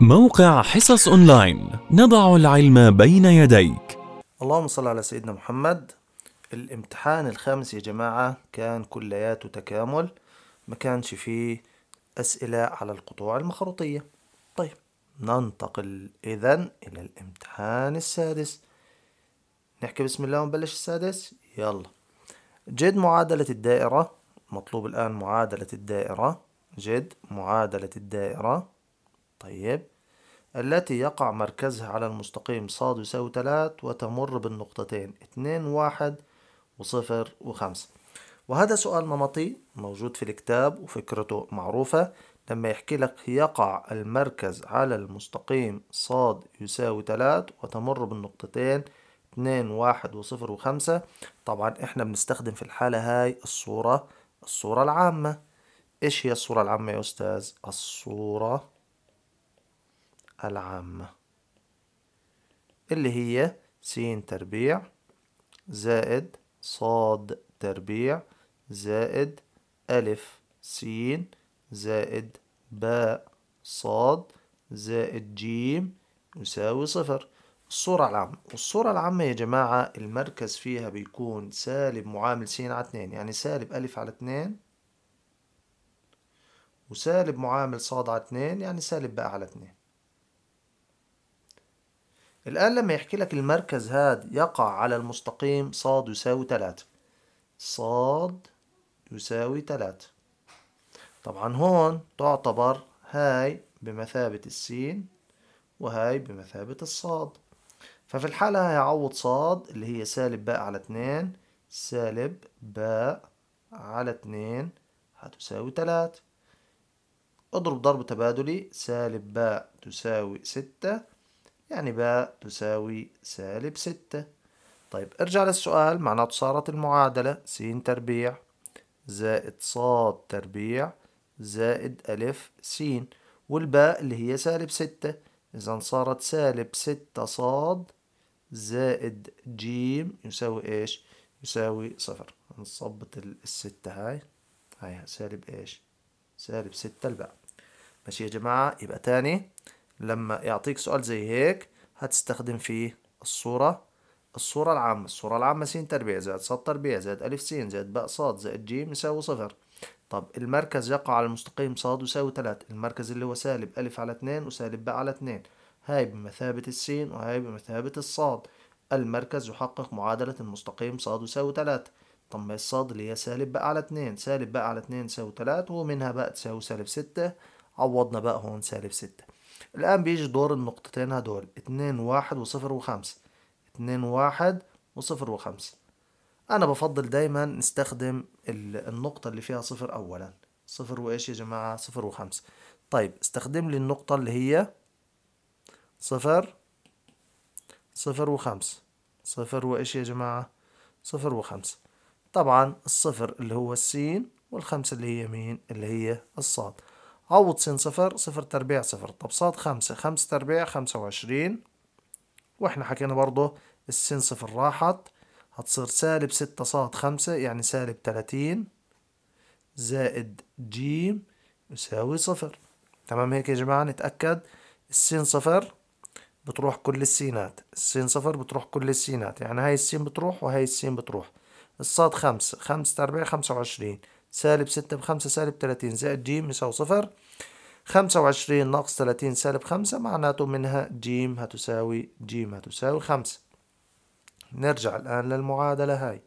موقع حصص اونلاين نضع العلم بين يديك اللهم صل على سيدنا محمد الامتحان الخامس يا جماعة كان كلياته تكامل ما كانش فيه أسئلة على القطوع المخروطية طيب ننتقل إذا إلى الامتحان السادس نحكي بسم الله ونبلش السادس يلا جد معادلة الدائرة مطلوب الآن معادلة الدائرة جد معادلة الدائرة طيب التي يقع مركزها على المستقيم ص يساوي 3 وتمر بالنقطتين 2 1 و0 و5 وهذا سؤال نمطي موجود في الكتاب وفكرته معروفة لما يحكي لك يقع المركز على المستقيم ص يساوي 3 وتمر بالنقطتين 2 1 و0 و5 طبعا احنا بنستخدم في الحالة هاي الصورة الصورة العامة ايش هي الصورة العامة يا استاذ الصورة العامة اللي هي س تربيع زائد صاد تربيع زائد ألف س زائد باء صاد زائد جيم يساوي صفر الصورة العامة والصورة العامة يا جماعة المركز فيها بيكون سالب معامل س على اتنين يعني سالب ألف على اتنين وسالب معامل صاد على اتنين يعني سالب باء على اتنين الآن لما يحكي لك المركز هاد يقع على المستقيم صاد يساوي تلاتة صاد يساوي تلاتة طبعا هون تعتبر هاي بمثابة السين وهاي بمثابة الصاد ففي الحالة عوض صاد اللي هي سالب باء على اتنين سالب باء على اتنين هتساوي تلاتة اضرب ضرب تبادلي سالب باء تساوي ستة يعني باء تساوي سالب ستة طيب ارجع للسؤال معناته صارت المعادلة س تربيع زائد ص تربيع زائد ألف س والباء اللي هي سالب ستة إذا صارت سالب ستة صاد زائد جيم يساوي إيش؟ يساوي صفر نصبت الستة هاي هاي سالب إيش؟ سالب ستة الباء ماشي يا جماعة يبقى تاني لما يعطيك سؤال زي هيك هتستخدم فيه الصورة الصورة العامة الصورة العامة س تربيع زائد ص تربيع زائد أ س زائد ب ص زائد ج يساوي صفر طب المركز يقع على المستقيم ص يساوي تلات المركز اللي هو سالب أ على اتنين وسالب ب على اتنين هاي بمثابة السين وهاي بمثابة الصاد المركز يحقق معادلة المستقيم ص يساوي تلات طب ما الصاد اللي هي سالب باء على اتنين سالب باء على اتنين يساوي تلات ومنها باء تساوي سالب ستة عوضنا باء هون سالب ستة الآن بيجي دور النقطتين هدول اتنين واحد وصفر وخمسة اتنين واحد وصفر وخمسة أنا بفضل دايما نستخدم النقطة اللي فيها صفر أولا صفر وإيش يا جماعة صفر وخمسة طيب استخدم لي النقطة اللي هي صفر صفر وخمسة صفر وإيش يا جماعة صفر وخمسة طبعا الصفر اللي هو السين والخمسة اللي هي مين اللي هي الصاد عوض صفر صفر تربيع صفر طب صاد خمسة خمسة تربيع خمسة وعشرين واحنا حكينا برضه السين صفر راحت هتصير سالب ستة صاد خمسة يعني سالب تلاتين زائد جيم يساوي صفر تمام هيك يا جماعة نتأكد السين صفر بتروح كل السينات السين صفر بتروح كل السينات يعني هاي السين بتروح وهاي السين بتروح الصاد خمسة خمسة تربيع خمسة وعشرين سالب ستة بخمسة سالب تلاتين زائد جيم يساوي صفر خمسة وعشرين ناقص تلاتين سالب خمسة معناته منها جيم هتساوي جيم هتساوي خمسة نرجع الآن للمعادلة هاي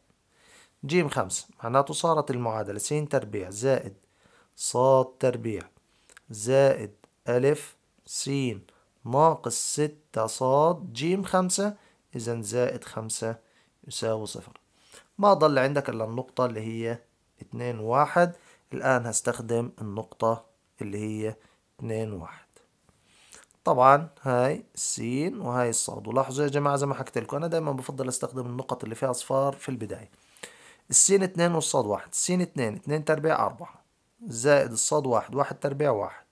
جيم خمسة معناته صارت المعادلة س تربيع زائد ص تربيع زائد ألف س ناقص ستة صاد جيم خمسة إذا زائد خمسة يساوي صفر ما ضل عندك إلا النقطة اللي هي اتنين واحد الآن هستخدم النقطة اللي هي اتنين واحد طبعا هاي السين وهاي الصاد ولاحظوا يا جماعة زي ما حكيت لكم أنا دايما بفضل استخدم النقط اللي فيها أصفار في البداية السين اتنين والصاد واحد السين اتنين اتنين تربيع أربعة زائد الصاد واحد واحد تربيع واحد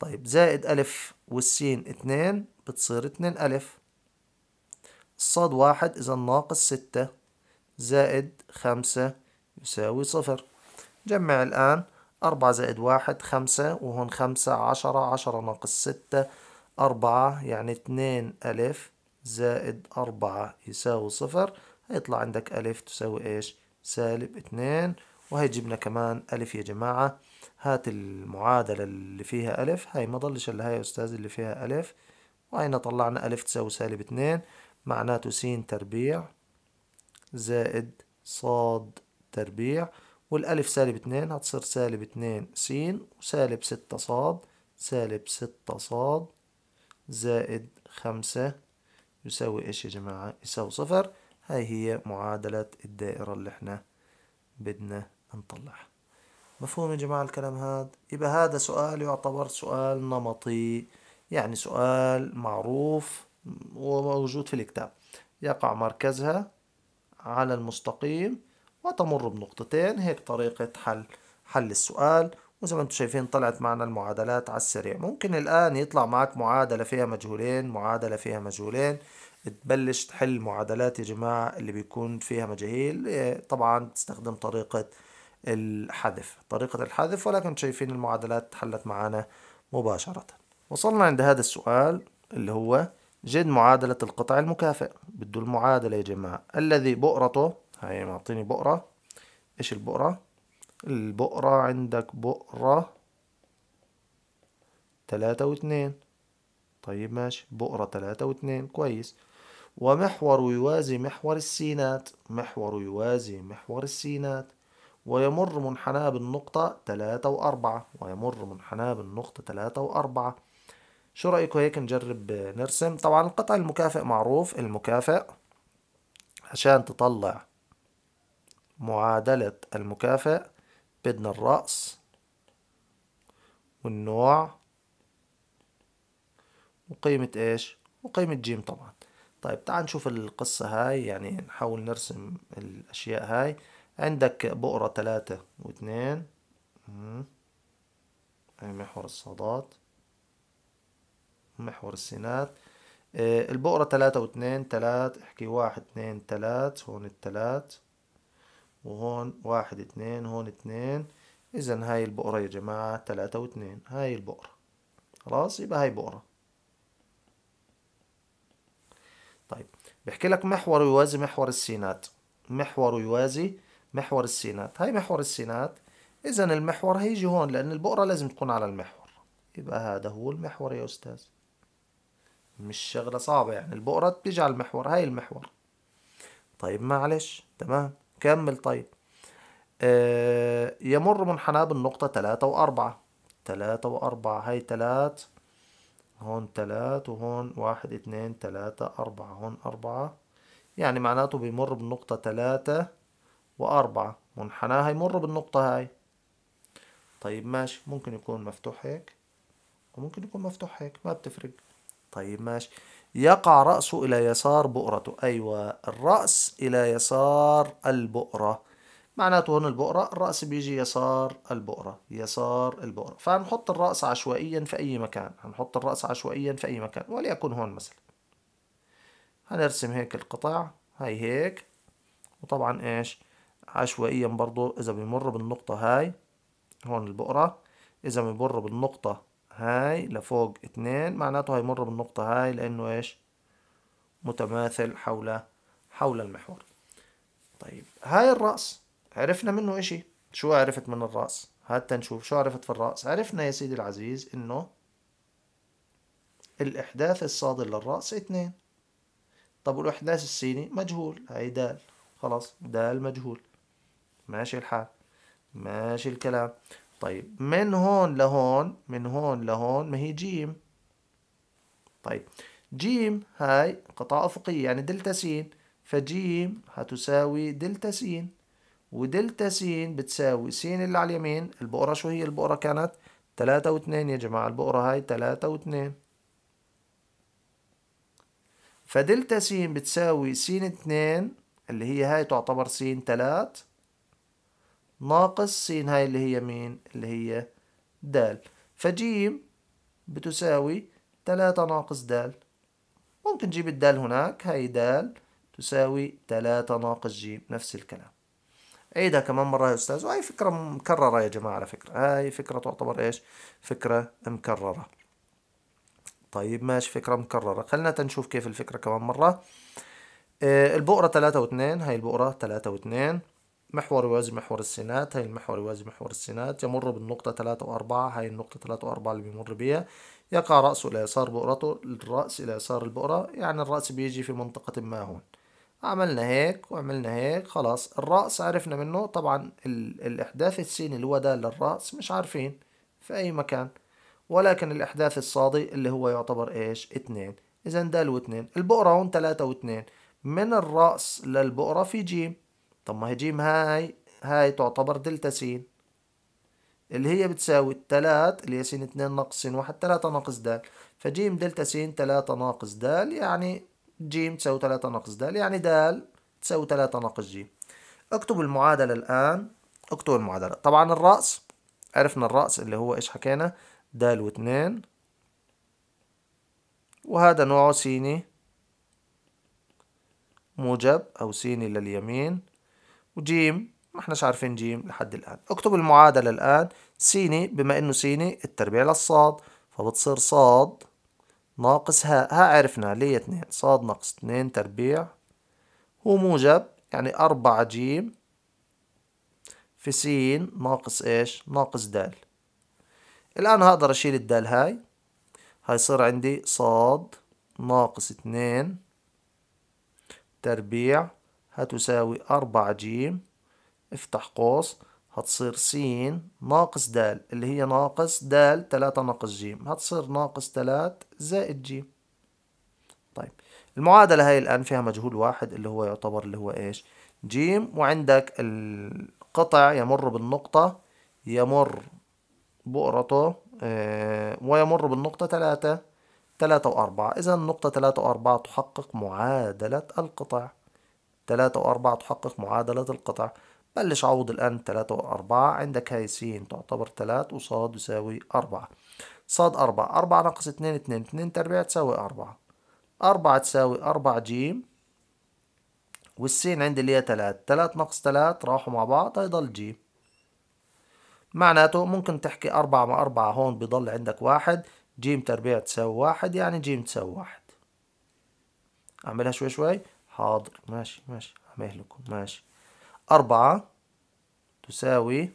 طيب زائد ألف والسين اتنين بتصير اتنين ألف الصاد واحد إذا ناقص ستة زائد خمسة يساوي صفر جمع الآن أربعة زائد واحد خمسة وهون خمسة عشرة عشرة ناقص ستة أربعة يعني اتنين ألف زائد أربعة يساوي صفر هيطلع عندك ألف تساوي إيش سالب اتنين وهي جبنا كمان ألف يا جماعة هات المعادلة اللي فيها ألف هاي ما ضلش إلا هاي يا أستاذ اللي فيها ألف وهنا طلعنا ألف تساوي سالب اتنين معناته س تربيع زائد صاد تربيع والألف سالب اتنين هتصير سالب اتنين س وسالب ستة ص سالب ستة ص زائد خمسة يساوي ايش يا جماعة يساوي صفر هاي هي معادلة الدائرة اللي احنا بدنا نطلعها مفهوم يا جماعة الكلام هاد يبقى هذا سؤال يعتبر سؤال نمطي يعني سؤال معروف وموجود في الكتاب يقع مركزها على المستقيم وتمر بنقطتين هيك طريقة حل حل السؤال وزي ما انتم شايفين طلعت معنا المعادلات على السريع ممكن الآن يطلع معك معادلة فيها مجهولين معادلة فيها مجهولين تبلش تحل معادلات يا جماعة اللي بيكون فيها مجاهيل إيه، طبعا تستخدم طريقة الحذف طريقة الحذف ولكن شايفين المعادلات تحلت معنا مباشرة وصلنا عند هذا السؤال اللي هو جد معادلة القطع المكافئ بده المعادلة يا جماعة الذي بؤرته هاي معطيني بقرة ايش البقرة البقرة عندك بقرة تلاتة واتنين طيب ماشي بقرة تلاتة واتنين كويس ومحور يوازي محور السينات محور يوازي محور السينات ويمر منحناه بالنقطة تلاتة وأربعة ويمر منحناه بالنقطة تلاتة وأربعة شو رأيكم هيك نجرب نرسم طبعا القطع المكافئ معروف المكافئ عشان تطلع معادلة المكافئ بدنا الرأس والنوع وقيمة إيش وقيمة جيم طبعا طيب تعال نشوف القصة هاي يعني نحاول نرسم الأشياء هاي عندك بؤرة تلاتة واثنين هاي محور الصادات محور السينات آه، البؤرة تلاتة واثنين تلات احكي واحد اثنين تلات هون التلات وهون واحد اثنين هون اثنين إذا هاي البقرة يا جماعة تلاتة واثنين هاي البقرة خلاص يبقى هاي بقرة طيب بحكي لك محور يوازي محور السينات محور يوازي محور السينات هاي محور السينات إذا المحور هيجي هون لأن البقرة لازم تكون على المحور يبقى هذا هو المحور يا أستاذ مش شغلة صعبة يعني البقرة بتيجي على المحور هاي المحور طيب معلش تمام كمل طيب آه يمر منحناه بالنقطة تلاتة وأربعة تلاتة وأربعة هاي تلات هون تلات وهون واحد اتنين تلاتة أربعة هون أربعة يعني معناته بيمر بالنقطة تلاتة وأربعة منحناه هيمر بالنقطة هاي طيب ماشي ممكن يكون مفتوح هيك وممكن يكون مفتوح هيك ما بتفرق طيب ماشي يقع رأسه إلى يسار بؤرته أيوة الرأس إلى يسار البؤرة معناته هون البؤرة الرأس بيجي يسار البؤرة يسار البؤرة فهنحط الرأس عشوائيا في أي مكان هنحط الرأس عشوائيا في أي مكان وليكن هون مثلا هنرسم هيك القطع هاي هيك وطبعا إيش عشوائيا برضو إذا بيمر بالنقطة هاي هون البؤرة إذا بيمر بالنقطة هاي لفوق اتنين معناته هيمر بالنقطة هاي لأنه إيش متماثل حول حول المحور طيب هاي الرأس عرفنا منه إشي شو عرفت من الرأس حتى نشوف شو عرفت في الرأس عرفنا يا سيدي العزيز إنه الإحداث الصادر للرأس اتنين طب والإحداث السيني مجهول هاي دال خلاص دال مجهول ماشي الحال ماشي الكلام طيب من هون لهون من هون لهون ما هي جيم طيب جيم هاي قطاع أفقي يعني دلتا سين فجيم هتساوي دلتا سين ودلتا سين بتساوي سين اللي على اليمين البؤرة شو هي البؤرة كانت تلاتة واتنين يا جماعة البؤرة هاي تلاتة واتنين فدلتا سين بتساوي سين اتنين اللي هي هاي تعتبر سين تلات ناقص س هاي اللي هي مين اللي هي د فجيم بتساوي تلاتة ناقص د ممكن نجيب الدال هناك هاي د تساوي تلاتة ناقص ج نفس الكلام عيدها إيه كمان مرة يا أستاذ وهي فكرة مكررة يا جماعة على فكرة هاي فكرة تعتبر إيش فكرة مكررة طيب ماشي فكرة مكررة خلينا تنشوف كيف الفكرة كمان مرة البؤرة البؤرة تلاتة واتنين هاي البؤرة تلاتة واتنين محور يوازي محور السينات هاي المحور يوازي محور السينات يمر بالنقطة ثلاثة وأربعة هاي النقطة ثلاثة وأربعة اللي بيمر بيها يقع رأسه إلى يسار بؤرته الرأس إلى يسار البؤرة يعني الرأس بيجي في منطقة ما هون عملنا هيك وعملنا هيك خلاص الرأس عرفنا منه طبعا ال الإحداث السيني اللي هو ده للرأس مش عارفين في أي مكان ولكن الإحداث الصادي اللي هو يعتبر إيش اتنين إذا ده واثنين البؤرة هون تلاتة واتنين من الرأس للبؤرة في جيم طب ما هي جيم هاي هاي تعتبر دلتا س اللي هي بتساوي التلات اللي هي س اتنين ناقص س واحد تلاتة ناقص د فجيم دلتا س تلاتة ناقص د يعني جيم تساوي تلاتة ناقص د يعني د تساوي تلاتة ناقص جيم اكتب المعادلة الآن اكتب المعادلة طبعا الرأس عرفنا الرأس اللي هو ايش حكينا د واتنين وهذا نوعه سيني موجب أو سيني لليمين وجيم ما احناش عارفين جيم لحد الآن اكتب المعادلة الآن سيني بما إنه سيني التربيع للصاد فبتصير صاد ناقص هاء هاء عرفنا اللي هي اتنين صاد ناقص اتنين تربيع هو موجب يعني أربعة جيم في سين ناقص ايش ناقص دال الآن هقدر أشيل الدال هاي هيصير عندي صاد ناقص اتنين تربيع هتساوي أربعة جيم افتح قوس هتصير س ناقص د اللي هي ناقص د تلاتة ناقص جيم هتصير ناقص تلات زائد جيم طيب المعادلة هاي الآن فيها مجهول واحد اللي هو يعتبر اللي هو إيش جيم وعندك القطع يمر بالنقطة يمر بؤرته آه ويمر بالنقطة تلاتة تلاتة وأربعة إذا النقطة تلاتة وأربعة تحقق معادلة القطع تلاتة وأربعة تحقق معادلة القطع بلش عوض الآن تلاتة وأربعة عندك هاي س تعتبر تلاتة وصاد يساوي أربعة صاد أربعة أربعة ناقص اتنين اتنين اتنين تربيع تساوي أربعة أربعة تساوي أربعة جيم والسين عندي اللي هي تلات تلات ناقص تلات راحوا مع بعض هيضل جيم معناته ممكن تحكي أربعة مع أربعة هون بيضل عندك واحد جيم تربيع تساوي واحد يعني جيم تساوي واحد أعملها شوي شوي حاضر ماشي ماشي عماهلكم ماشي أربعة تساوي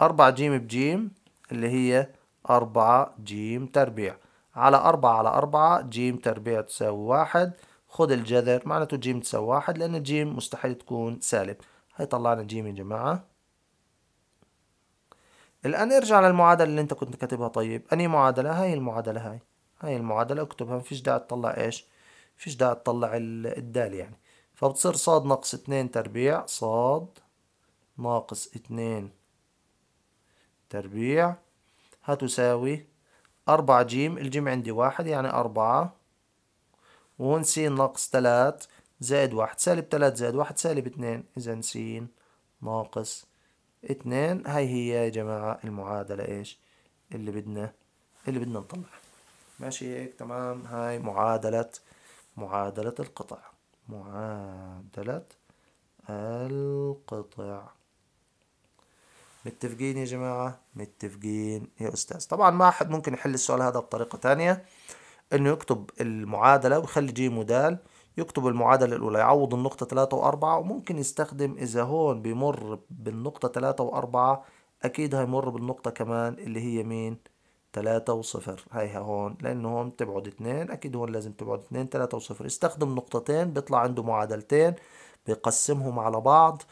أربعة جيم بجيم اللي هي أربعة جيم تربيع على أربعة على أربعة جيم تربيع تساوي واحد خد الجذر معناته جيم تساوي واحد لأن الجيم مستحيل تكون سالب هاي طلعنا جيم يا جماعة الآن ارجع للمعادلة اللي أنت كنت كاتبها طيب أني معادلة هاي المعادلة هاي هاي المعادلة اكتبها مفيش داعي تطلع ايش مفيش داعي تطلع الدال يعني فبتصير صاد ناقص اتنين تربيع صاد ناقص اتنين تربيع هتساوي أربعة جيم الجيم عندي واحد يعني أربعة وهون س ناقص تلات زائد واحد سالب تلات زائد واحد سالب اتنين إذا س ناقص اتنين هاي هي يا جماعة المعادلة إيش اللي بدنا اللي بدنا نطلعها ماشي هيك تمام هاي معادلة معادلة القطع معادلة القطع متفقين يا جماعة متفقين يا أستاذ طبعا ما أحد ممكن يحل السؤال هذا بطريقة تانية إنه يكتب المعادلة ويخلي جي مدال يكتب المعادلة الأولى يعوض النقطة ثلاثة وأربعة وممكن يستخدم إذا هون بيمر بالنقطة ثلاثة وأربعة أكيد هيمر بالنقطة كمان اللي هي مين؟ تلاتة وصفر هيها هون لأنه هون بتبعد اتنين أكيد هون لازم تبعد اتنين تلاتة وصفر استخدم نقطتين بيطلع عنده معادلتين بيقسمهم على بعض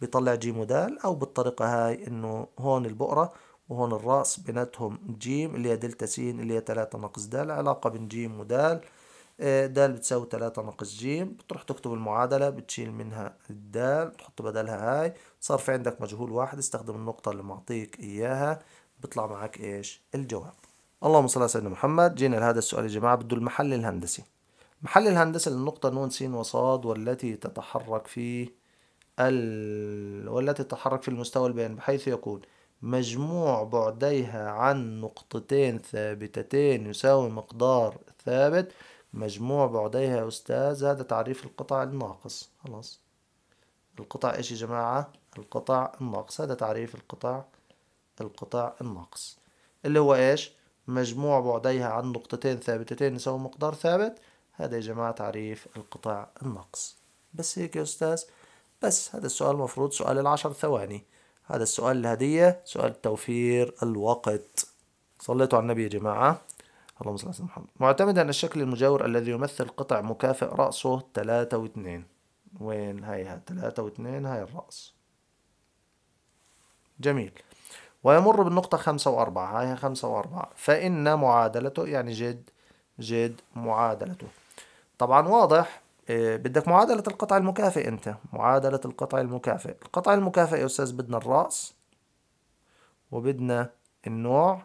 بيطلع جيم ودال أو بالطريقة هاي إنه هون البقرة وهون الرأس بيناتهم جيم اللي هي دلتا س اللي هي تلاتة ناقص د علاقة بين جيم ودال آه، دال بتساوي تلاتة ناقص جيم بتروح تكتب المعادلة بتشيل منها الدال تحط بدلها هاي صار في عندك مجهول واحد استخدم النقطة اللي معطيك إياها بيطلع معك ايش الجواب اللهم صل على سيدنا محمد جينا لهذا السؤال يا جماعه بده المحل الهندسي محل الهندسي للنقطه نون س وصاد والتي تتحرك في ال... والتي تتحرك في المستوى البين بحيث يكون مجموع بعديها عن نقطتين ثابتتين يساوي مقدار ثابت مجموع بعديها يا أستاذ هذا تعريف القطع الناقص خلاص القطع إيش يا جماعة القطع الناقص هذا تعريف القطع القطاع الناقص اللي هو ايش مجموع بعديها عن نقطتين ثابتتين يساوي مقدار ثابت هذا يا جماعة تعريف القطاع الناقص بس هيك يا أستاذ بس هذا السؤال المفروض سؤال العشر ثواني هذا السؤال الهدية سؤال توفير الوقت صليتوا على النبي يا جماعة اللهم صل على سيدنا محمد معتمدا الشكل المجاور الذي يمثل قطع مكافئ رأسه ثلاثة واثنين وين هاي ثلاثة واثنين هاي الرأس جميل ويمر بالنقطة خمسة وأربعة هاي خمسة وأربعة فإن معادلته يعني جد جد معادلته طبعا واضح آه، بدك معادلة القطع المكافئ أنت معادلة القطع المكافئ القطع المكافئ يا أستاذ بدنا الرأس وبدنا النوع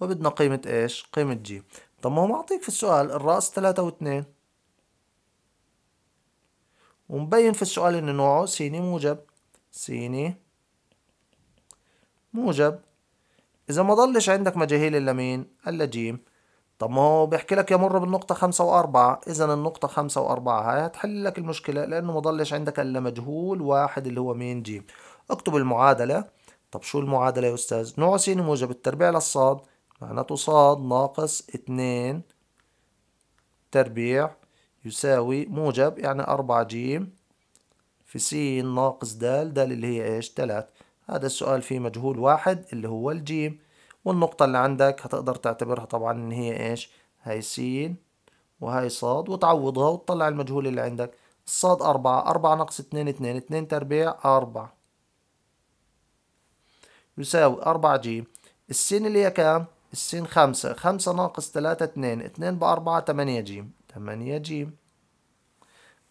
وبدنا قيمة إيش قيمة جي طب ما هو معطيك في السؤال الرأس ثلاثة واثنين ومبين في السؤال إن نوعه سيني موجب سيني موجب إذا ما ضلش عندك مجاهيل إلا مين؟ إلا جيم طب ما هو بيحكي لك يمر بالنقطة خمسة وأربعة إذا النقطة خمسة وأربعة هاي هتحل لك المشكلة لأنه ما ضلش عندك إلا مجهول واحد اللي هو مين جيم اكتب المعادلة طب شو المعادلة يا أستاذ؟ نوع سين موجب التربيع للصاد معناته صاد ناقص اتنين تربيع يساوي موجب يعني أربعة جيم في سين ناقص د د اللي هي ايش؟ تلات هذا السؤال فيه مجهول واحد اللي هو الجيم والنقطة اللي عندك هتقدر تعتبرها طبعا ان هي ايش هاي سين وهاي صاد وتعوضها وتطلع المجهول اللي عندك الصاد أربعة أربعة ناقص اتنين اتنين اتنين تربيع أربعة يساوي أربعة جيم السين اللي هي كام؟ السين خمسة خمسة ناقص تلاتة اتنين اتنين بأربعة تمانية جيم تمانية جيم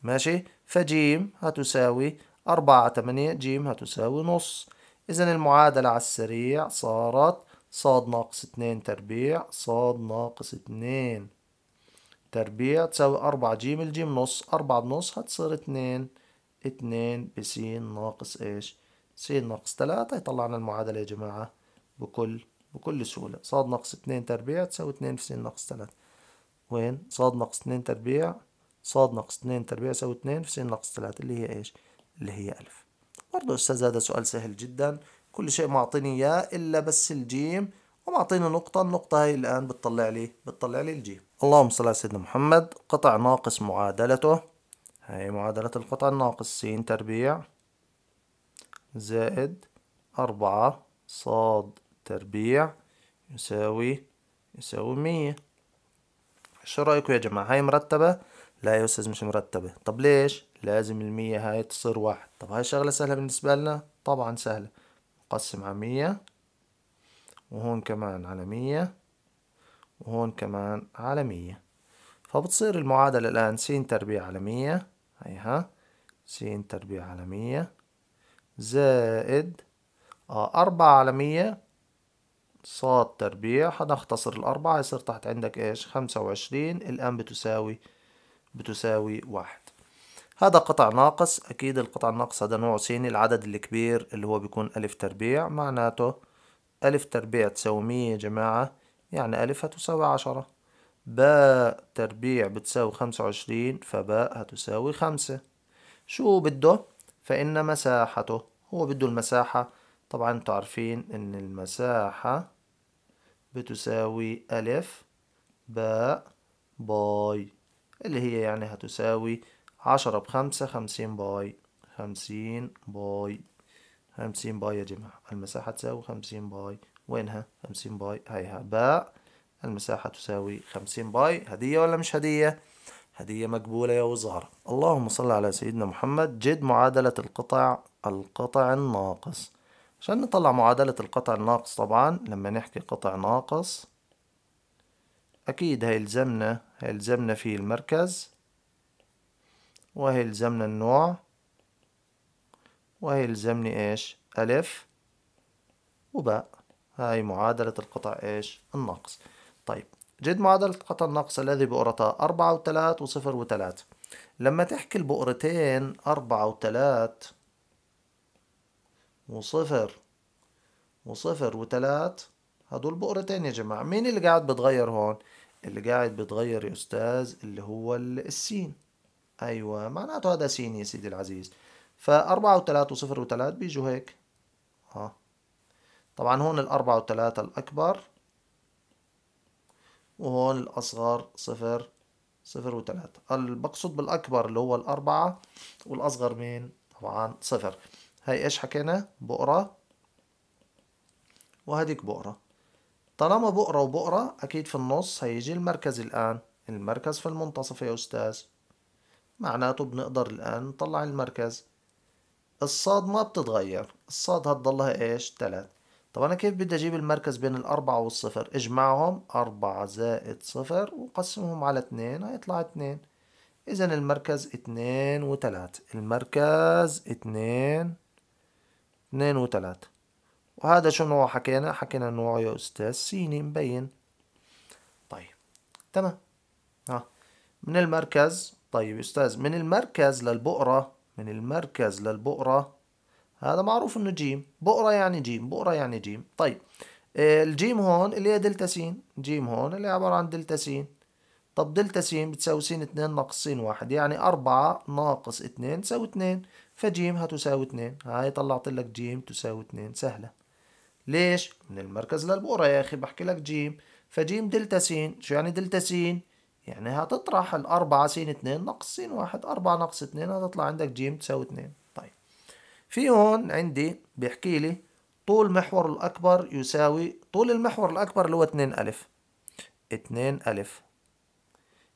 ماشي فجيم هتساوي أربعة تمانية جيم هتساوي نص إذا المعادلة على السريع صارت ص ناقص اتنين تربيع ص ناقص اتنين تربيع تساوي أربعة جيم الجيم نص أربعة بنص هتصير اتنين اتنين بسين ناقص ايش سين ناقص تلاتة يطلع لنا المعادلة يا جماعة بكل بكل سهولة ص ناقص اتنين تربيع تساوي اتنين في سين ناقص تلاتة وين صاد ناقص اتنين تربيع صاد ناقص اتنين تربيع يساوي اتنين في سين ناقص تلاتة اللي هي ايش اللي هي ألف برضه أستاذ هذا سؤال سهل جدا كل شيء معطيني إياه إلا بس الجيم ومعطيني نقطة النقطة هاي الآن بتطلع لي بتطلع لي الجيم اللهم صل على سيدنا محمد قطع ناقص معادلته هي معادلة القطع الناقص س تربيع زائد أربعة صاد تربيع يساوي يساوي مية شو رأيكم يا جماعة هاي مرتبة؟ لا يا أستاذ مش مرتبة طب ليش؟ لازم المية هاي تصير واحد طب هاي شغلة سهلة بالنسبة لنا طبعا سهلة نقسم على مية وهون كمان على مية وهون كمان على مية فبتصير المعادلة الآن س تربيع على مية هيها س تربيع على مية زائد آه، أربعة على مية صاد تربيع هنختصر الأربعة يصير تحت عندك إيش خمسة وعشرين الآن بتساوي بتساوي واحد هذا قطع ناقص أكيد القطع الناقص هذا نوع سيني العدد الكبير اللي هو بيكون ألف تربيع معناته ألف تربيع تساوي مية يا جماعة يعني ألف هتساوي عشرة باء تربيع بتساوي خمسة وعشرين فباء هتساوي خمسة شو بده فإن مساحته هو بده المساحة طبعا انتوا عارفين إن المساحة بتساوي ألف باء باي اللي هي يعني هتساوي عشرة بخمسة خمسين باي خمسين باي خمسين باي يا جماعة المساحة تساوي خمسين باي وينها خمسين باي هيها باء المساحة تساوي خمسين باي هدية ولا مش هدية هدية مقبولة يا وزارة اللهم صل على سيدنا محمد جد معادلة القطع القطع الناقص عشان نطلع معادلة القطع الناقص طبعا لما نحكي قطع ناقص أكيد هيلزمنا هيلزمنا فيه المركز وهيلزمنا النوع وهيلزمني ايش ألف وباء هاي معادلة القطع ايش الناقص طيب جد معادلة قطع النقص الذي بؤرتها أربعة وثلاث وصفر وثلاث لما تحكي البؤرتين أربعة وثلاث وصفر وصفر وثلاث هدول بؤرتين يا جماعة مين اللي قاعد بتغير هون اللي قاعد بتغير يا أستاذ اللي هو السين أيوة معناته هذا سين يا سيدي العزيز فأربعة وثلاثة وصفر وثلاث بيجوا هيك ها آه. طبعا هون الأربعة وثلاثة الأكبر وهون الأصغر صفر صفر وثلاثة البقصد بالأكبر اللي هو الأربعة والأصغر مين طبعا صفر هاي إيش حكينا بقرة وهديك بقرة طالما بقرة وبقرة أكيد في النص هيجي المركز الآن المركز في المنتصف يا أستاذ معناته بنقدر الآن نطلع المركز الصاد ما بتتغير الصاد هتضلها إيش تلات طب أنا كيف بدي أجيب المركز بين الأربعة والصفر اجمعهم أربعة زائد صفر وقسمهم على اتنين هيطلع اتنين إذا المركز اتنين وتلات المركز اتنين اتنين وتلات وهذا شو نوعه حكينا حكينا نوعه يا أستاذ سيني مبين طيب تمام ها من المركز طيب أستاذ من المركز للبؤرة من المركز للبؤرة هذا معروف إنه جيم بؤرة يعني جيم بؤرة يعني جيم طيب آه، الجيم هون اللي هي دلتا سين جيم هون اللي عبارة عن دلتا سين طب دلتا سين بتساوي سين اتنين ناقص سين واحد يعني أربعة ناقص اتنين تساوي اتنين فجيم هتساوي اتنين هاي طلعت لك جيم تساوي اتنين سهلة ليش؟ من المركز للبؤرة يا أخي بحكي لك جيم فجيم دلتا سين شو يعني دلتا سين؟ يعني هتطرح الأربعة س اتنين ناقص س واحد أربعة ناقص اتنين هتطلع عندك ج تساوي اتنين طيب في هون عندي بيحكي لي طول محور الأكبر يساوي طول المحور الأكبر اللي هو اتنين ألف اتنين ألف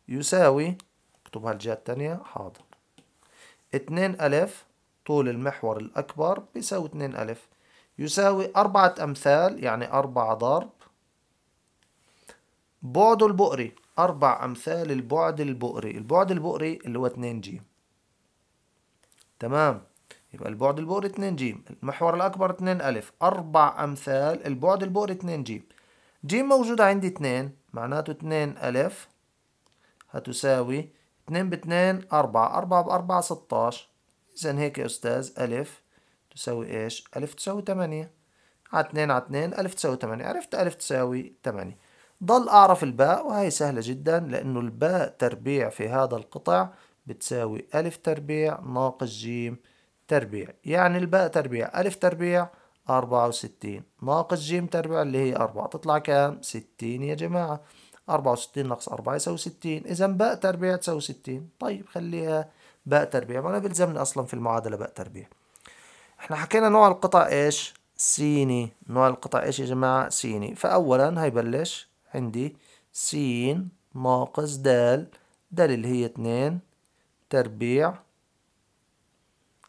يساوي اكتبها الجهة التانية حاضر اتنين ألف طول المحور الأكبر بيساوي اتنين ألف يساوي أربعة أمثال يعني أربعة ضرب بعد البؤري أربع أمثال البعد البؤري البعد البؤري اللي هو 2 جيم تمام يبقى البعد البؤري 2 جيم المحور الأكبر 2 ألف أربع أمثال البعد البؤري 2 جيم جيم موجودة عندي 2 معناته 2 ألف هتساوي 2 ب 2 4 4 ب 4 16 إذا هيك يا أستاذ ألف تساوي إيش؟ ألف تساوي 8 على 2 على 2 ألف تساوي 8 عرفت ألف تساوي 8 ضل أعرف الباء وهي سهلة جدا لأنه الباء تربيع في هذا القطع بتساوي ألف تربيع ناقص جيم تربيع يعني الباء تربيع ألف تربيع أربعة وستين ناقص جيم تربيع اللي هي أربعة تطلع كام؟ ستين يا جماعة أربعة وستين ناقص أربعة يساوي ستين إذا باء تربيع تساوي ستين طيب خليها باء تربيع ما أنا بلزمني أصلا في المعادلة باء تربيع إحنا حكينا نوع القطع إيش؟ سيني نوع القطع إيش يا جماعة؟ سيني فأولا هيبلش عندي س ناقص د د اللي هي اتنين تربيع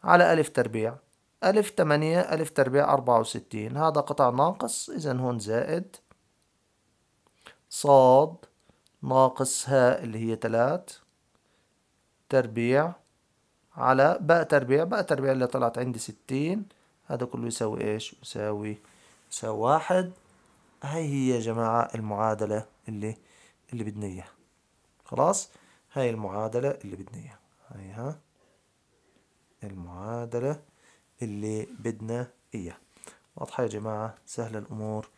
على ألف تربيع ألف تمانية ألف تربيع أربعة وستين هذا قطع ناقص إذا هون زائد صاد ناقص هاء اللي هي تلات تربيع على باء تربيع باء تربيع اللي طلعت عندي ستين هذا كله يساوي إيش يساوي يساوي واحد هاي هي يا جماعة المعادلة اللي اللي بدنا إياها خلاص هاي المعادلة اللي بدنا إياها هاي ها المعادلة اللي بدنا إياها واضحة يا جماعة سهلة الأمور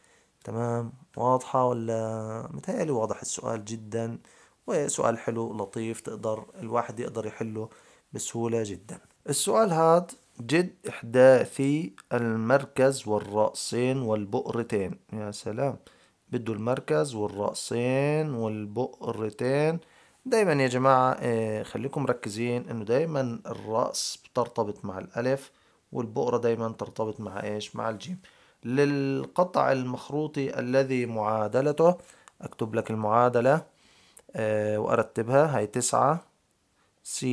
تمام واضحة ولا متهيألي واضح السؤال جدا وسؤال حلو لطيف تقدر الواحد يقدر يحله بسهولة جدا السؤال هاد جد إحداثي المركز والرأسين والبؤرتين يا سلام بده المركز والرأسين والبؤرتين دايما يا جماعة آه، خليكم مركزين انه دايما الرأس بترتبط مع الألف والبؤرة دايما ترتبط مع ايش مع الجيم للقطع المخروطي الذي معادلته اكتب لك المعادلة آه، وارتبها هي تسعة س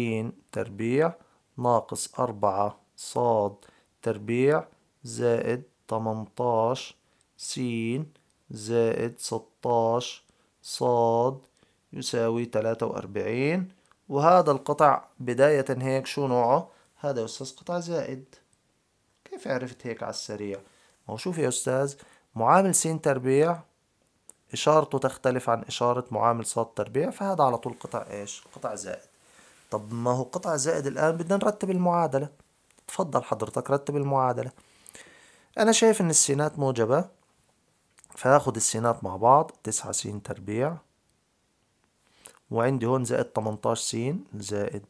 تربيع ناقص أربعة صاد تربيع زائد تمنتاش سين زائد ستاش صاد يساوي تلاتة وأربعين وهذا القطع بداية هيك شو نوعه؟ هذا يا أستاذ قطع زائد كيف عرفت هيك على السريع؟ ما هو شوف يا أستاذ معامل س تربيع إشارته تختلف عن إشارة معامل ص تربيع فهذا على طول قطع إيش؟ قطع زائد طب ما هو قطع زائد الآن بدنا نرتب المعادلة اتفضل حضرتك رتب المعادلة أنا شايف إن السينات موجبة فهاخد السينات مع بعض تسعة سين تربيع وعندي هون زائد تمنتاش سين زائد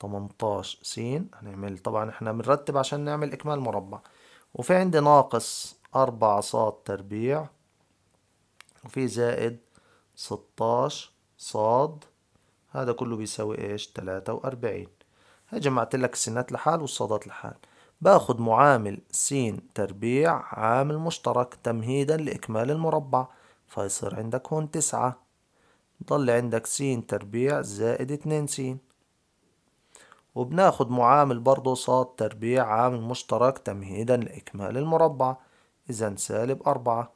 تمنتاش سين هنعمل طبعا احنا بنرتب عشان نعمل إكمال مربع وفي عندي ناقص أربعة ص تربيع وفي زائد ستاش صاد هذا كله بيساوي ايش تلاتة وأربعين جمعت لك السينات لحال والصادات لحال باخد معامل س تربيع عامل مشترك تمهيدا لإكمال المربع فيصير عندك هون تسعة ضل عندك س تربيع زائد اتنين س وبناخد معامل برضو صاد تربيع عامل مشترك تمهيدا لإكمال المربع إذا سالب أربعة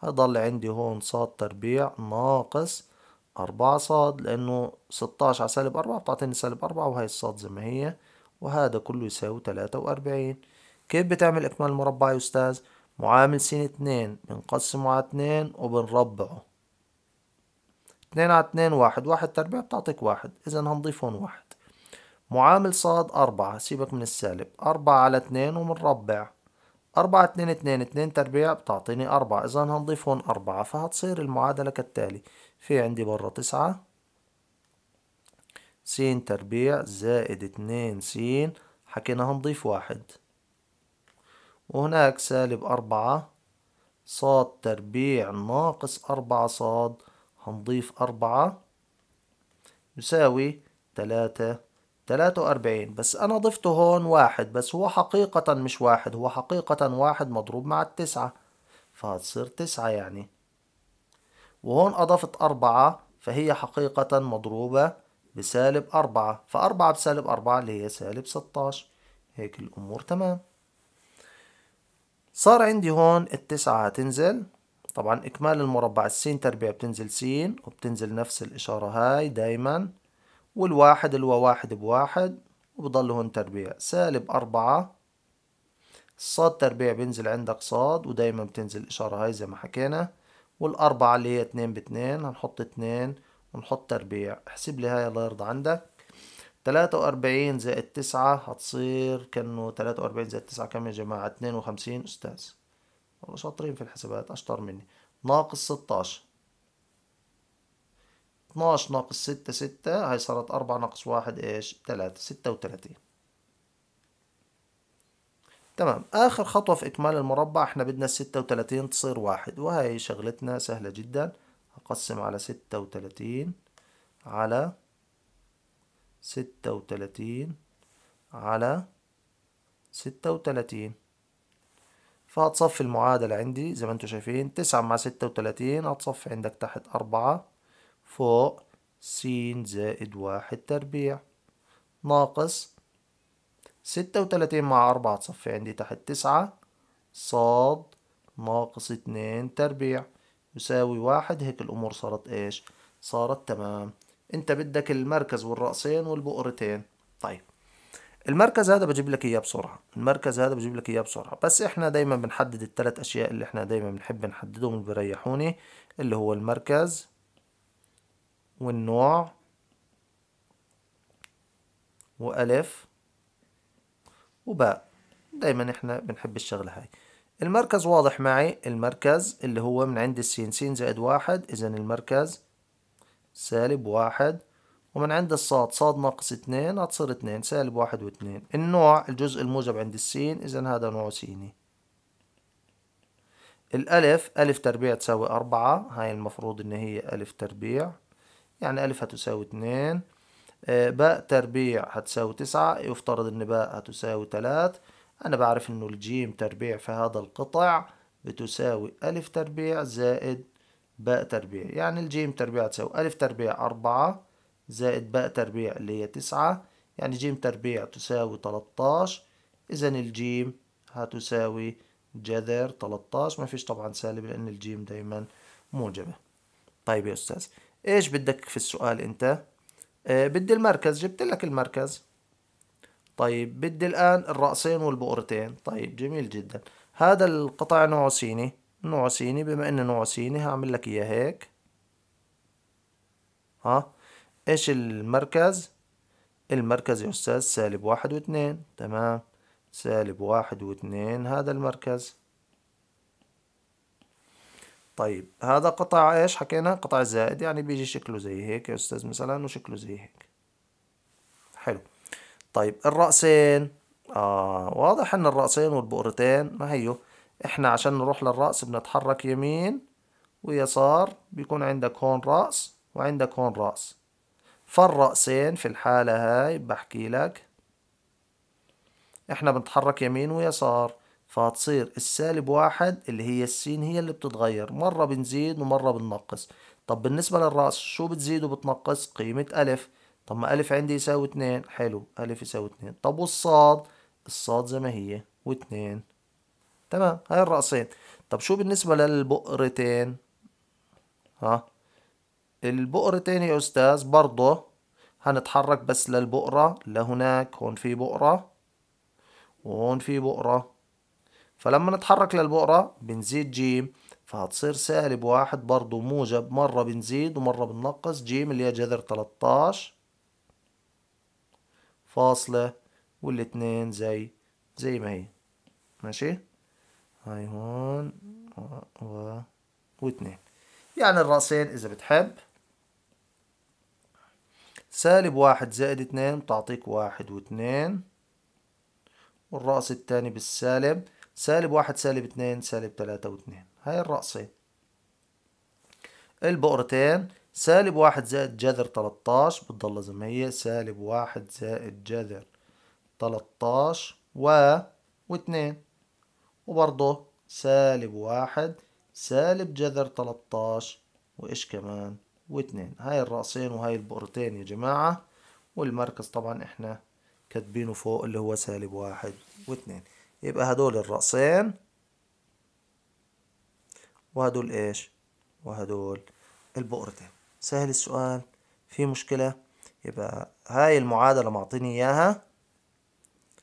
هضل عندي هون صاد تربيع ناقص أربعة صاد لأنه ستاش على سالب أربعة بتعطيني سالب أربعة وهي الصاد زي ما هي وهذا كله يساوي تلاتة وأربعين كيف بتعمل إكمال مربع يا أستاذ؟ معامل س اتنين بنقسمه على اتنين وبنربعه اتنين على اتنين واحد واحد تربيع بتعطيك واحد إذا هنضيف هون واحد معامل صاد أربعة سيبك من السالب أربعة على اتنين وبنربع أربعة اتنين اتنين اتنين تربيع بتعطيني أربعة إذا هنضيف هون أربعة فهتصير المعادلة كالتالي في عندي بره تسعة س تربيع زائد اتنين س حكينا هنضيف واحد وهناك سالب أربعة صاد تربيع ناقص أربعة صاد هنضيف أربعة يساوي تلاتة تلاتة وأربعين بس أنا ضفت هون واحد بس هو حقيقة مش واحد هو حقيقة واحد مضروب مع التسعة فهتصير تسعة يعني وهون أضفت أربعة فهي حقيقة مضروبة بسالب أربعة فأربعة بسالب أربعة اللي هي سالب ستاش هيك الأمور تمام صار عندي هون التسعة هتنزل طبعا إكمال المربع السين تربيع بتنزل سين وبتنزل نفس الإشارة هاي دايما والواحد هو واحد بواحد وبضل هون تربيع سالب أربعة الصاد تربيع بينزل عندك صاد ودايما بتنزل الإشارة هاي زي ما حكينا والأربعة اللي هي اتنين باتنين هنحط اتنين ونحط تربيع احسب لي هاي الله يرضى عندك تلاتة وأربعين زائد تسعة هتصير كأنه تلاتة وأربعين زائد تسعة كم يا جماعة اتنين وخمسين أستاذ والله شاطرين في الحسابات أشطر مني ناقص ستاش اتناش ناقص ستة ستة هاي صارت أربعة ناقص واحد إيش تلاتة ستة وتلاتين تمام آخر خطوة في إكمال المربع احنا بدنا الستة وتلاتين تصير واحد وهي شغلتنا سهلة جدا اقسم على ستة وتلاتين على ستة وتلاتين على ستة وتلاتين فهتصفي المعادلة عندي زي ما انتم شايفين تسعة مع ستة وتلاتين هتصفي عندك تحت أربعة فوق س زائد واحد تربيع ناقص ستة وتلاتين مع أربعة تصفي عندي تحت تسعة ص ناقص اتنين تربيع يساوي واحد هيك الأمور صارت إيش صارت تمام أنت بدك المركز والرأسين والبؤرتين طيب المركز هذا بجيب لك اياه بسرعه المركز هذا بجيب لك اياه بسرعه بس احنا دايما بنحدد الثلاث اشياء اللي احنا دايما بنحب نحددهم اللي بيريحوني اللي هو المركز والنوع والف وباء دايما احنا بنحب الشغلة هاي المركز واضح معي المركز اللي هو من عند السين سين زائد واحد إذا المركز سالب واحد ومن عند الصاد صاد ناقص اتنين هتصير اتنين سالب واحد واثنين النوع الجزء الموجب عند السين إذا هذا نوع سيني الألف ألف تربيع تساوي أربعة هاي المفروض إن هي ألف تربيع يعني ألف هتساوي اتنين آه، باء تربيع هتساوي تسعة يفترض ان باء هتساوي تلات انا بعرف انه الجيم تربيع في هذا القطع بتساوي ألف تربيع زائد باء تربيع يعني الجيم تربيع تساوي ألف تربيع أربعة زائد باء تربيع اللي هي تسعة يعني جيم تربيع تساوي تلتاش إذا الجيم هتساوي جذر تلتاش مفيش طبعا سالب لأن الجيم دايما موجبة طيب يا أستاذ إيش بدك في السؤال أنت؟ آه، بدي المركز جبت لك المركز طيب بدي الآن الرأسين والبؤرتين طيب جميل جدا هذا القطع نوعه صيني نوعه صيني بما انه نوعه صيني هعمل لك اياه هيك ها ايش المركز المركز يا استاذ سالب واحد واثنين تمام سالب واحد واثنين هذا المركز طيب هذا قطع ايش حكينا قطع زائد يعني بيجي شكله زي هيك يا استاذ مثلا وشكله زي هيك حلو طيب الرأسين آه واضح ان الرأسين والبؤرتين ما هيو احنا عشان نروح للرأس بنتحرك يمين ويسار بيكون عندك هون رأس وعندك هون رأس فالرأسين في الحالة هاي بحكي لك احنا بنتحرك يمين ويسار فهتصير السالب واحد اللي هي السين هي اللي بتتغير مرة بنزيد ومرة بننقص طب بالنسبة للرأس شو بتزيد وبتنقص قيمة ألف طب ما ألف عندي يساوي اتنين حلو ألف يساوي اتنين طب والصاد الصاد زي ما هي واتنين تمام هاي الرأسين طب شو بالنسبة للبقرتين ها البقرتين يا أستاذ برضه هنتحرك بس للبقرة لهناك هون في بقرة وهون في بقرة فلما نتحرك للبؤرة بنزيد جيم فهتصير سالب واحد برضو موجب مرة بنزيد ومرة بننقص جيم اللي هي جذر 13 فاصلة والاتنين زي زي ما هي ماشي هاي هون و... و... واتنين يعني الرأسين إذا بتحب سالب واحد زائد اتنين بتعطيك واحد واتنين والرأس التاني بالسالب سالب واحد سالب اتنين سالب تلاتة واتنين هاي الرأسين البؤرتين سالب واحد زائد جذر تلتاش بتضل زي ما هي سالب واحد زائد جذر تلتاش و واتنين وبرضه سالب واحد سالب جذر تلتاش وإيش كمان واتنين هاي الرأسين وهاي البؤرتين يا جماعة والمركز طبعا إحنا كاتبينه فوق اللي هو سالب واحد واتنين يبقى هدول الرأسين وهدول ايش وهدول البؤرتين سهل السؤال في مشكلة يبقى هاي المعادلة معطيني اياها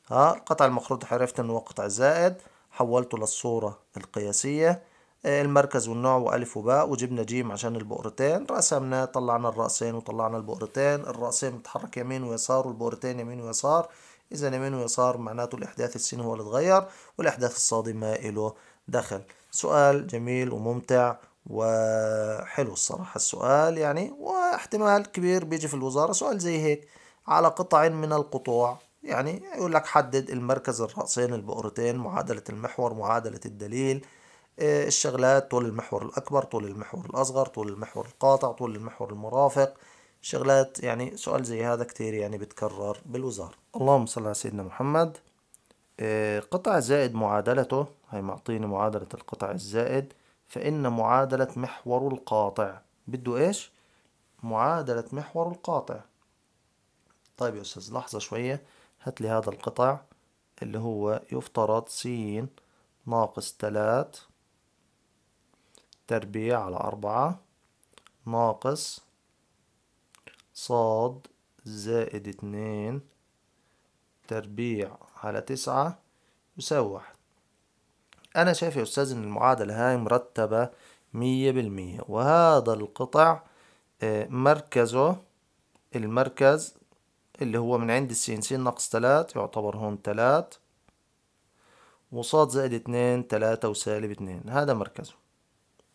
ها القطع المخروط عرفت انه هو قطع زائد حولته للصورة القياسية المركز والنوع وألف وباء وجبنا جيم عشان البؤرتين رسمنا طلعنا الرأسين وطلعنا البؤرتين الرأسين بتتحرك يمين ويسار والبؤرتين يمين ويسار إذا يمين ويسار معناته الإحداث السين هو اللي اتغير والإحداث الصادمة إله دخل سؤال جميل وممتع وحلو الصراحة السؤال يعني واحتمال كبير بيجي في الوزارة سؤال زي هيك على قطع من القطوع يعني يقول لك حدد المركز الرأسين البؤرتين معادلة المحور معادلة الدليل آه، الشغلات طول المحور الأكبر طول المحور الأصغر طول المحور القاطع طول المحور المرافق شغلات يعني سؤال زي هذا كتير يعني بتكرر بالوزارة اللهم صل على سيدنا محمد آه، قطع زائد معادلته هي معطيني معادلة القطع الزائد فإن معادلة محور القاطع بده إيش؟ معادلة محور القاطع طيب يا أستاذ لحظة شوية هات لي هذا القطع اللي هو يفترض س ناقص تلات تربيع على أربعة ناقص صاد زائد اتنين تربيع على تسعة يساوي واحد أنا شايف يا أستاذ إن المعادلة هاي مرتبة مية بالمية وهذا القطع آه، مركزه المركز اللي هو من عند السين سين ناقص تلات يعتبر هون تلات وصاد زائد اتنين تلاتة وسالب اتنين هذا مركزه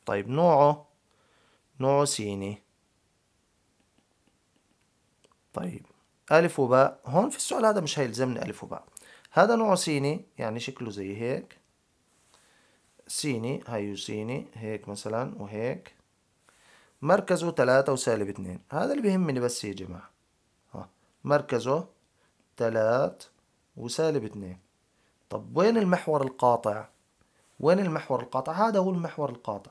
طيب نوعه نوعه سيني طيب ألف وباء هون في السؤال هذا مش هيلزمني ألف وباء هذا نوع سيني يعني شكله زي هيك سيني سيني هيك مثلا وهيك مركزه تلاتة وسالب اتنين هذا اللي بيهمني بس يا جماعة ها مركزه تلات وسالب اتنين طب وين المحور القاطع وين المحور القاطع هذا هو المحور القاطع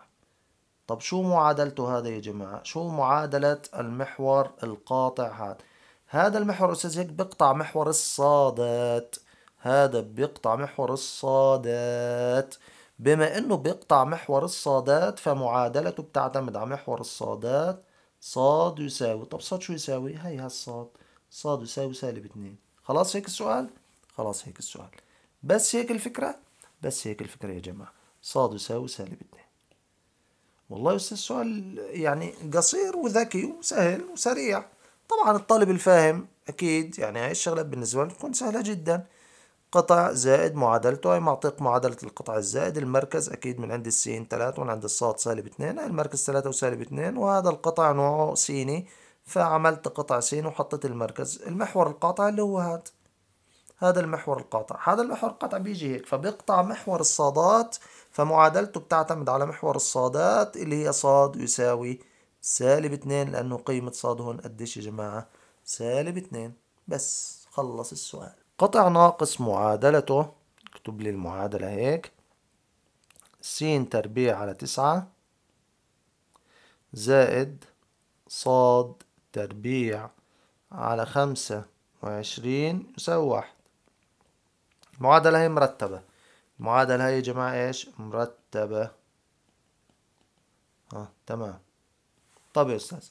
طب شو معادلته هذا يا جماعة شو معادلة المحور القاطع هذا هذا المحور أستاذ هيك بيقطع محور الصادات هذا بيقطع محور الصادات بما انه بيقطع محور الصادات فمعادلته بتعتمد على محور الصادات صاد يساوي طب صاد شو يساوي هي هالصاد صاد يساوي سالب اتنين خلاص هيك السؤال خلاص هيك السؤال بس هيك الفكرة بس هيك الفكرة يا جماعة صاد يساوي سالب اتنين والله يا استاذ السؤال يعني قصير وذكي وسهل وسريع طبعا الطالب الفاهم أكيد يعني هاي الشغلة بالنسبة له بتكون سهلة جدا قطع زائد معادلته هي معطيك معادلة القطع الزائد المركز أكيد من عند السين تلاتة ومن عند الصاد سالب اتنين المركز تلاتة وسالب اتنين وهذا القطع نوعه سيني فعملت قطع سين وحطيت المركز المحور القاطع اللي هو هاد هذا المحور القاطع هذا المحور القاطع بيجي هيك فبيقطع محور الصادات فمعادلته بتعتمد على محور الصادات اللي هي صاد يساوي سالب اتنين لأنه قيمة هون قديش يا جماعة سالب اتنين بس خلص السؤال قطع ناقص معادلته اكتب لي المعادلة هيك س تربيع على تسعة زائد ص تربيع على خمسة وعشرين يساوي واحد المعادلة هي مرتبة المعادلة هي يا جماعة ايش مرتبة اه تمام طب يا أستاذ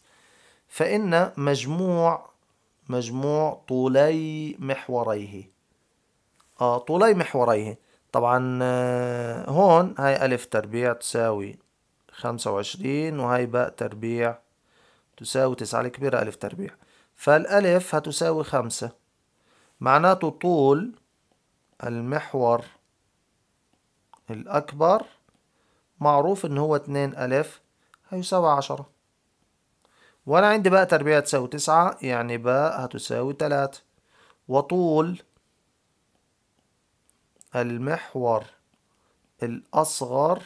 فإن مجموع مجموع طولي محوريه آه طولي محوريه طبعا آه، هون هاي ألف تربيع تساوي خمسة وعشرين وهاي باء تربيع تساوي تسعة الكبيرة ألف تربيع فالألف هتساوي خمسة معناته طول المحور الأكبر معروف إن هو اتنين ألف هيساوي عشرة وانا عندي بقى تربيع تساوي تسعة يعني باء هتساوي تلاتة وطول المحور الأصغر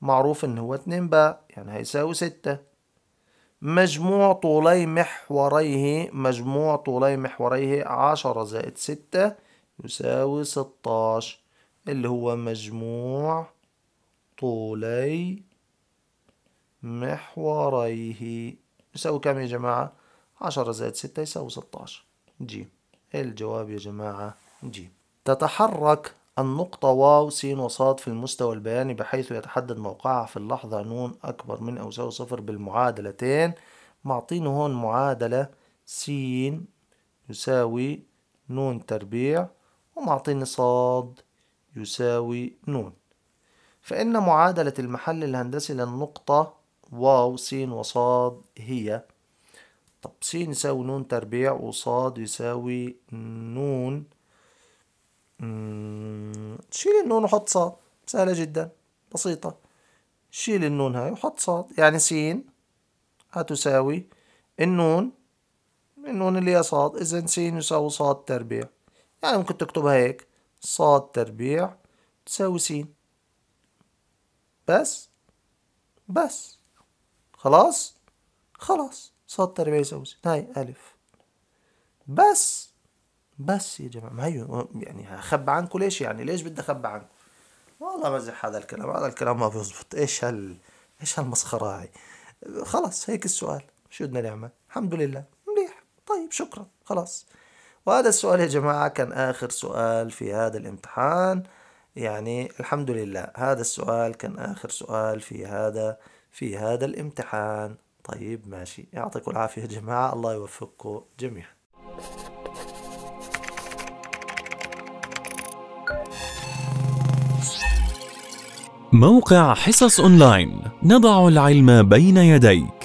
معروف إن هو اتنين باء يعني هيساوي ستة مجموع طولي محوريه مجموع طولي محوريه عشرة زائد ستة يساوي ستاش اللي هو مجموع طولي محوريه يساوي كم يا جماعة عشرة زائد ستة يساوي ستاشر جيم الجواب يا جماعة جيم تتحرك النقطة واو سين وصاد في المستوى البياني بحيث يتحدد موقعها في اللحظة نون أكبر من أو يساوي صفر بالمعادلتين معطيني هون معادلة سين يساوي نون تربيع ومعطيني صاد يساوي نون فإن معادلة المحل الهندسي للنقطة واو سين وصاد هي طب سين يساوي نون تربيع وصاد يساوي نون شيل النون وحط صاد سهلة جدا بسيطة شيل النون هاي وحط صاد يعني سين هتساوي النون النون اللي هي صاد إذا سين يساوي صاد تربيع يعني ممكن تكتبها هيك صاد تربيع تساوي سين بس بس خلاص خلاص صاد تربيعي زوجي هاي ألف بس بس يا جماعة ما هي يعني هخبى عنكم ليش يعني ليش بدي أخبى عنكم والله مزح هذا الكلام هذا الكلام ما بيزبط إيش هال إيش هالمسخرة هاي خلاص هيك السؤال شو بدنا نعمل الحمد لله مليح طيب شكرا خلاص وهذا السؤال يا جماعة كان آخر سؤال في هذا الامتحان يعني الحمد لله هذا السؤال كان آخر سؤال في هذا في هذا الامتحان طيب ماشي يعطيكم العافية جماعة الله يوفقكم جميعا موقع حصص أونلاين نضع العلم بين يديك